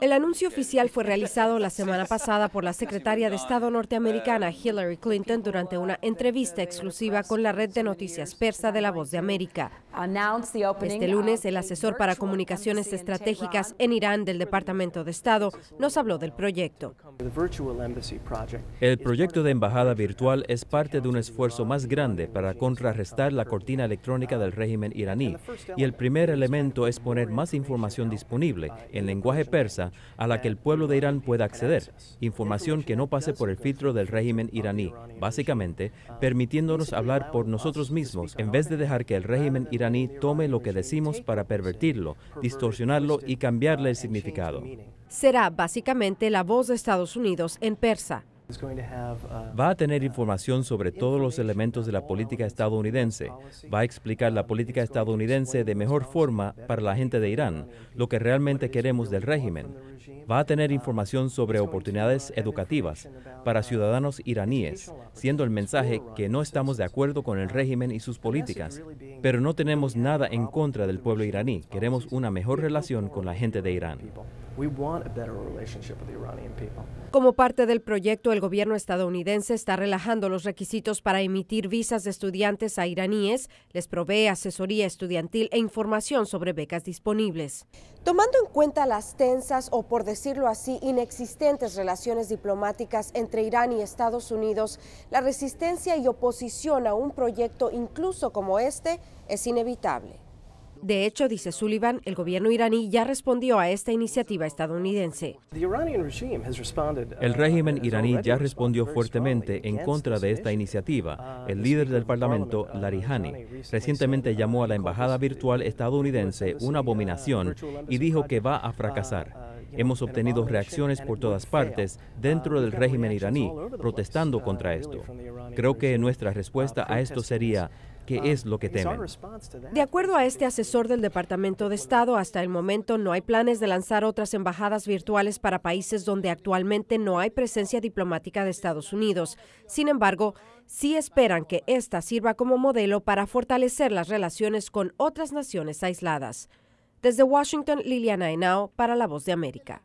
El anuncio oficial fue realizado la semana pasada por la secretaria de Estado norteamericana Hillary Clinton durante una entrevista exclusiva con la red de noticias persa de La Voz de América. Este lunes, el asesor para comunicaciones estratégicas en Irán del Departamento de Estado nos habló del proyecto. El proyecto de embajada virtual es parte de un esfuerzo más grande para contrarrestar la cortina electrónica del régimen iraní y el primer elemento es poner más información disponible en lenguaje persa a la que el pueblo de Irán pueda acceder, información que no pase por el filtro del régimen iraní, básicamente permitiéndonos hablar por nosotros mismos en vez de dejar que el régimen iraní tome lo que decimos para pervertirlo, distorsionarlo y cambiarle el significado. Será básicamente la voz de Estados Unidos en persa. Va a tener información sobre todos los elementos de la política estadounidense. Va a explicar la política estadounidense de mejor forma para la gente de Irán, lo que realmente queremos del régimen. Va a tener um, información sobre oportunidades educativas para ciudadanos iraníes, siendo el mensaje que no estamos de acuerdo con el um, régimen y sus políticas, pero no tenemos nada en contra del pueblo iraní. Queremos una mejor relación con la gente de Irán. Como parte del proyecto, el gobierno estadounidense está relajando los requisitos para emitir visas de estudiantes a iraníes, les provee asesoría estudiantil e información sobre becas disponibles. Tomando en cuenta las tensas o, por decirlo así, inexistentes relaciones diplomáticas entre Irán y Estados Unidos, la resistencia y oposición a un proyecto incluso como este es inevitable. De hecho, dice Sullivan, el gobierno iraní ya respondió a esta iniciativa estadounidense. Uh, el régimen iraní ya respondió fuertemente en contra de esta iniciativa. Uh, el líder del Parlamento, uh, Larihani, recientemente llamó a la embajada virtual estadounidense una abominación y dijo que va a fracasar. Hemos obtenido reacciones por todas partes dentro del régimen iraní protestando contra esto. Creo que nuestra respuesta a esto sería Ah, es lo que temen. De acuerdo a este asesor del Departamento de Estado, hasta el momento no hay planes de lanzar otras embajadas virtuales para países donde actualmente no hay presencia diplomática de Estados Unidos. Sin embargo, sí esperan que esta sirva como modelo para fortalecer las relaciones con otras naciones aisladas. Desde Washington, Liliana Henao para La Voz de América.